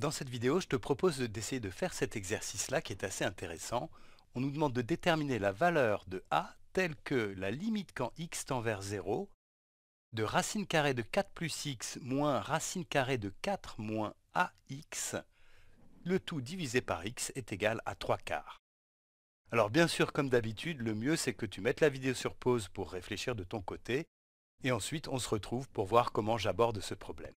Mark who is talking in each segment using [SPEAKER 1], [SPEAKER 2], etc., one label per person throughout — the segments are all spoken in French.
[SPEAKER 1] Dans cette vidéo, je te propose d'essayer de faire cet exercice-là qui est assez intéressant. On nous demande de déterminer la valeur de a telle que la limite quand x tend vers 0 de racine carrée de 4 plus x moins racine carrée de 4 moins ax, le tout divisé par x est égal à 3 quarts. Alors bien sûr, comme d'habitude, le mieux c'est que tu mettes la vidéo sur pause pour réfléchir de ton côté, et ensuite on se retrouve pour voir comment j'aborde ce problème.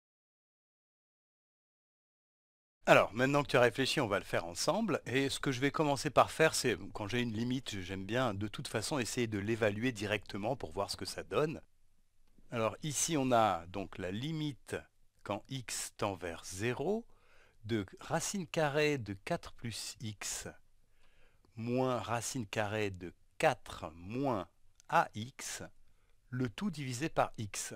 [SPEAKER 1] Alors, maintenant que tu as réfléchi, on va le faire ensemble. Et ce que je vais commencer par faire, c'est quand j'ai une limite, j'aime bien de toute façon essayer de l'évaluer directement pour voir ce que ça donne. Alors ici, on a donc la limite quand x tend vers 0 de racine carrée de 4 plus x moins racine carrée de 4 moins ax, le tout divisé par x.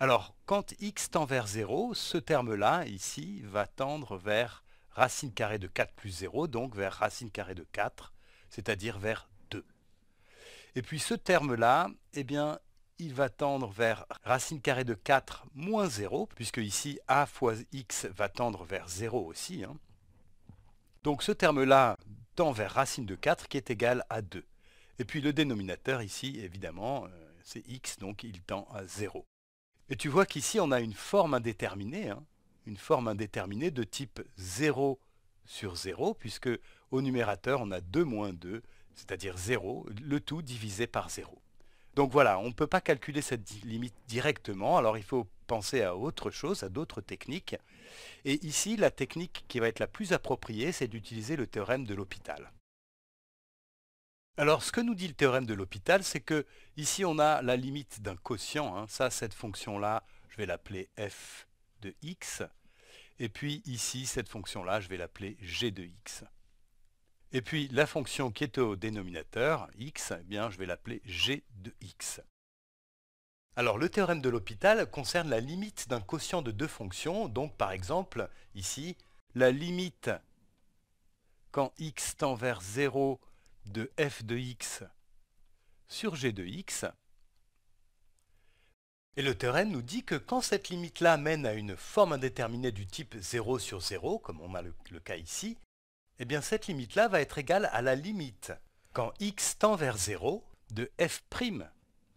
[SPEAKER 1] Alors, quand x tend vers 0, ce terme-là, ici, va tendre vers racine carrée de 4 plus 0, donc vers racine carrée de 4, c'est-à-dire vers 2. Et puis ce terme-là, eh bien, il va tendre vers racine carrée de 4 moins 0, puisque ici a fois x va tendre vers 0 aussi. Hein. Donc ce terme-là tend vers racine de 4 qui est égal à 2. Et puis le dénominateur ici, évidemment, euh, c'est x, donc il tend à 0. Et tu vois qu'ici, on a une forme indéterminée, hein. une forme indéterminée de type 0 sur 0, puisque au numérateur, on a 2 moins 2, c'est-à-dire 0, le tout divisé par 0. Donc voilà, on ne peut pas calculer cette limite directement, alors il faut penser à autre chose, à d'autres techniques. Et ici, la technique qui va être la plus appropriée, c'est d'utiliser le théorème de l'hôpital. Alors, ce que nous dit le théorème de l'hôpital, c'est que ici, on a la limite d'un quotient. Hein. Ça, cette fonction-là, je vais l'appeler f de x. Et puis ici, cette fonction-là, je vais l'appeler g de x. Et puis la fonction qui est au dénominateur, x, eh bien, je vais l'appeler g de x. Alors le théorème de l'hôpital concerne la limite d'un quotient de deux fonctions. Donc par exemple, ici, la limite quand x tend vers 0 de f de x sur g de x. Et le théorème nous dit que quand cette limite-là mène à une forme indéterminée du type 0 sur 0, comme on a le, cas ici, eh bien cette limite-là va être égale à la limite, quand x tend vers 0, de f'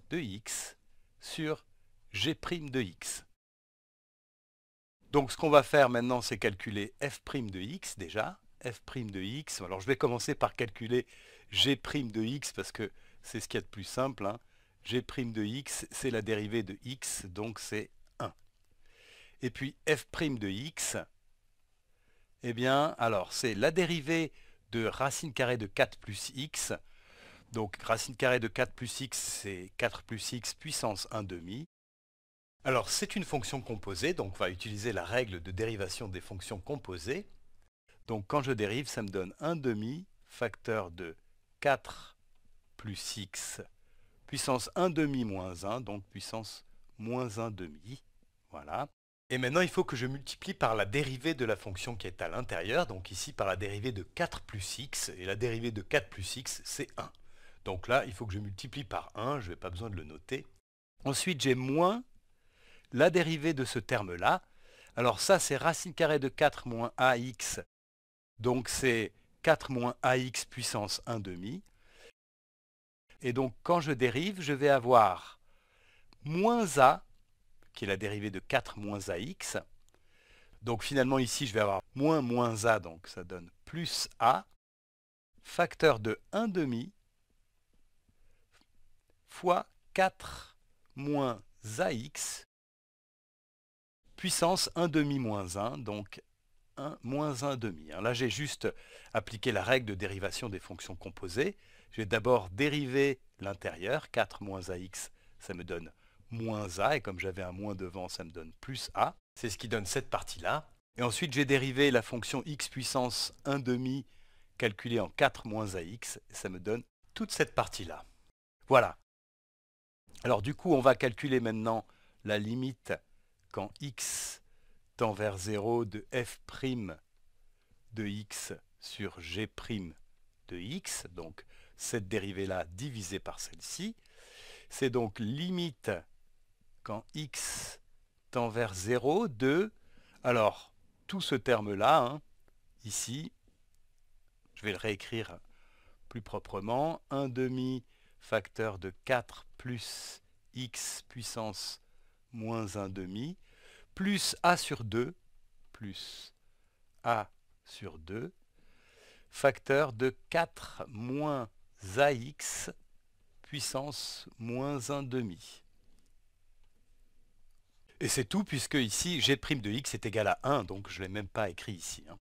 [SPEAKER 1] de x sur g' de x. Donc ce qu'on va faire maintenant, c'est calculer f' de x déjà, f' de x. Alors je vais commencer par calculer g' de x, parce que c'est ce qu'il y a de plus simple, hein. g' de x, c'est la dérivée de x, donc c'est 1. Et puis f' de x, eh bien, alors, c'est la dérivée de racine carrée de 4 plus x. Donc, racine carrée de 4 plus x, c'est 4 plus x puissance 1 demi. Alors, c'est une fonction composée, donc on va utiliser la règle de dérivation des fonctions composées. Donc, quand je dérive, ça me donne 1 demi facteur de 4 plus x puissance 1 demi moins 1, donc puissance moins 1 demi. Voilà. Et maintenant, il faut que je multiplie par la dérivée de la fonction qui est à l'intérieur, donc ici par la dérivée de 4 plus x, et la dérivée de 4 plus x, c'est 1. Donc là, il faut que je multiplie par 1, je n'ai pas besoin de le noter. Ensuite, j'ai moins la dérivée de ce terme-là. Alors ça, c'est racine carrée de 4 moins ax, donc c'est 4 moins ax puissance 1 demi. Et donc quand je dérive, je vais avoir moins a, qui est la dérivée de 4 moins ax. Donc finalement ici, je vais avoir moins moins a, donc ça donne plus a, facteur de 1 demi fois 4 moins ax, puissance 1 demi moins 1, donc 1, moins 1 demi. Hein. Là, j'ai juste appliqué la règle de dérivation des fonctions composées. J'ai d'abord dérivé l'intérieur. 4 moins ax, ça me donne moins a. Et comme j'avais un moins devant, ça me donne plus a. C'est ce qui donne cette partie-là. Et ensuite, j'ai dérivé la fonction x puissance 1 demi calculée en 4 moins ax. Et ça me donne toute cette partie-là. Voilà. Alors du coup, on va calculer maintenant la limite quand x tend vers 0 de f' de x sur g' de x, donc cette dérivée-là divisée par celle-ci. C'est donc limite quand x tend vers 0 de... Alors, tout ce terme-là, hein, ici, je vais le réécrire plus proprement, 1 demi facteur de 4 plus x puissance moins 1 demi plus a sur 2 plus a sur 2 facteur de 4 moins ax puissance moins 1 demi. Et c'est tout puisque ici g' de x est égal à 1, donc je ne l'ai même pas écrit ici. Hein.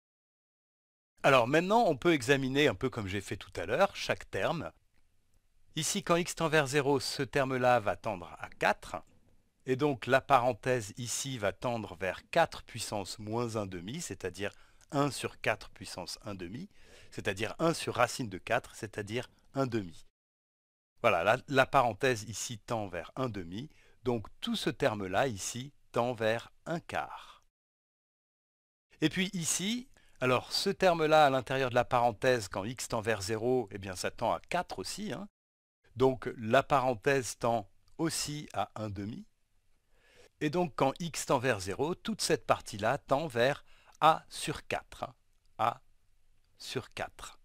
[SPEAKER 1] Alors maintenant, on peut examiner un peu comme j'ai fait tout à l'heure, chaque terme. Ici, quand x tend vers 0, ce terme-là va tendre à 4. Et donc la parenthèse ici va tendre vers 4 puissance moins 1 demi, c'est-à-dire 1 sur 4 puissance 1 demi, c'est-à-dire 1 sur racine de 4, c'est-à-dire 1 demi. Voilà, la, parenthèse ici tend vers 1 demi, donc tout ce terme-là ici tend vers 1 quart. Et puis ici, alors ce terme-là à l'intérieur de la parenthèse, quand x tend vers 0, eh bien ça tend à 4 aussi. Hein. Donc la parenthèse tend aussi à 1 demi. Et donc quand x tend vers 0, toute cette partie-là tend vers a sur 4. a sur 4.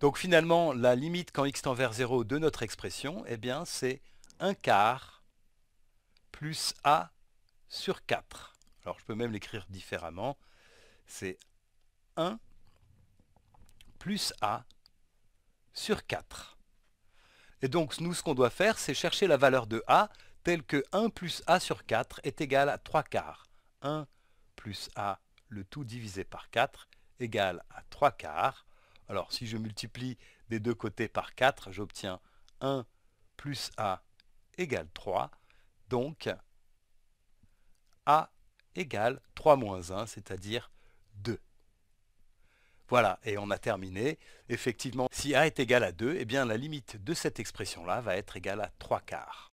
[SPEAKER 1] Donc finalement, la limite quand x tend vers 0 de notre expression, eh c'est 1 quart plus a sur 4. Alors je peux même l'écrire différemment. C'est 1 plus a sur 4. Et donc nous, ce qu'on doit faire, c'est chercher la valeur de a tel que 1 plus a sur 4 est égal à 3 quarts. 1 plus a, le tout divisé par 4, égal à 3 quarts. Alors si je multiplie des deux côtés par 4, j'obtiens 1 plus a égale 3. Donc a égale 3 moins 1, c'est-à-dire 2. Voilà, et on a terminé. Effectivement, si a est égal à 2, eh bien la limite de cette expression-là va être égale à 3 quarts.